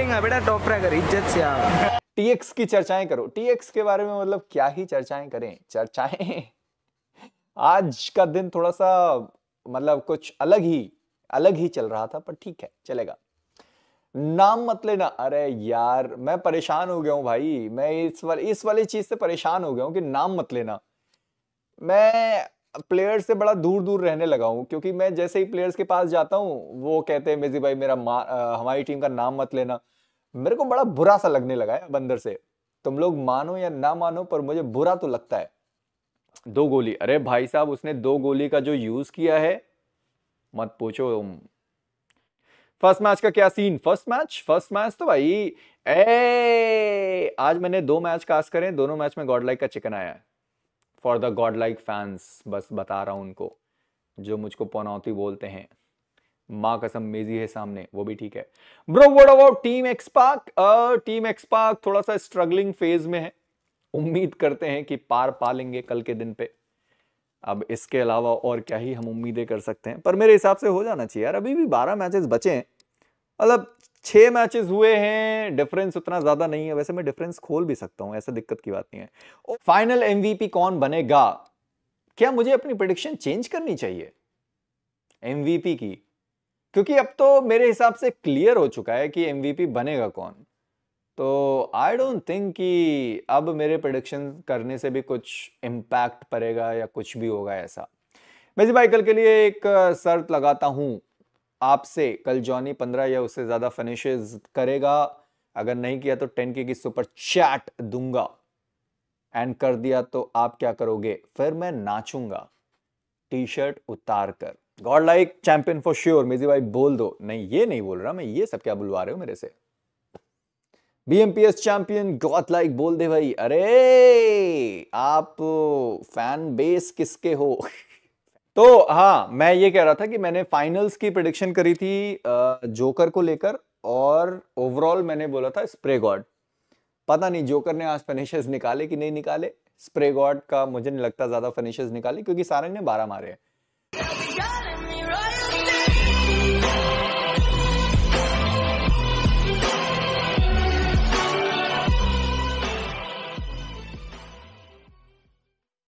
करेंगे बेटा टॉप रह कर इज्जत से आओ टीएक्स की चर्चाएं करो टीएक्स के बारे में मतलब क्या ही चर्चाएं करें चर्चाएं आज का दिन थोड़ा सा मतलब कुछ अलग ही अलग ही चल रहा था पर ठीक है चलेगा नाम मत लेना अरे यार मैं परेशान हो गया हूं भाई मैं इस वाले इस वाली चीज से परेशान हो गया हूं कि नाम मत लेना मैं प्लेयर्स से बड़ा दूर दूर रहने लगा हूँ क्योंकि मैं जैसे ही प्लेयर्स के पास जाता हूँ वो कहते हैं मेजी भाई मेरा आ, हमारी टीम का नाम मत लेना मेरे को बड़ा बुरा सा लगने लगा है अंदर से तुम लोग मानो या ना मानो पर मुझे बुरा तो लगता है दो गोली अरे भाई साहब उसने दो गोली का जो यूज किया है मत पूछो फर्स्ट मैच का क्या scene first match first match तो भाई ए आज मैंने दो मैच कास्ट करें दोनों मैच में गॉडलाइक का चिकन आया है for the god like fans बस बता रहा हूँ उनको जो मुझको पनौती बोलते हैं माँ कसम मेजी है सामने वो भी ठीक है ब्रो वोट अबाउट टीम एक्सपाक टीम एक्सपाक थोड़ा सा स्ट्रगलिंग फेज में है उम्मीद करते हैं कि पार पा लेंगे कल के दिन पे अब इसके अलावा और क्या ही हम उम्मीदें कर सकते हैं पर मेरे हिसाब से हो जाना चाहिए यार अभी भी बारह मैचेस बचे हैं मतलब छह मैचेस हुए हैं डिफरेंस उतना ज़्यादा नहीं है वैसे मैं डिफरेंस खोल भी सकता हूँ ऐसा दिक्कत की बात नहीं है फाइनल एमवीपी कौन बनेगा क्या मुझे अपनी प्रडिक्शन चेंज करनी चाहिए एमवीपी की क्योंकि अब तो मेरे हिसाब से क्लियर हो चुका है कि एमवीपी बनेगा कौन तो आई डोंट थिंक कि अब मेरे प्रडिक्शन करने से भी कुछ इम्पैक्ट पड़ेगा या कुछ भी होगा ऐसा जी भाई कल के लिए एक शर्त लगाता हूं आपसे कल जॉनी पंद्रह या उससे ज़्यादा फिनिशेज करेगा अगर नहीं किया तो टेन के की सुपर चैट दूंगा एंड कर दिया तो आप क्या करोगे फिर मैं नाचूंगा टी शर्ट उतार कर god like champion for sure मेजी भाई बोल दो नहीं ये नहीं बोल रहा मैं ये सब क्या बुलवा रहे हो मेरे से बीएमपीएस चैंपियन गॉड लाइक बोल दे भाई अरे आप फैन बेस किसके हो तो हाँ मैं ये कह रहा था कि मैंने फाइनल्स की प्रडिक्शन करी थी जोकर को लेकर और ओवरऑल मैंने बोला था स्प्रे गॉड पता नहीं जोकर ने आज फिनिशर्स निकाले कि नहीं निकाले स्प्रे गॉड का मुझे नहीं लगता ज़्यादा फिनिशर्स निकाले क्योंकि सारे ने बारह मारे हैं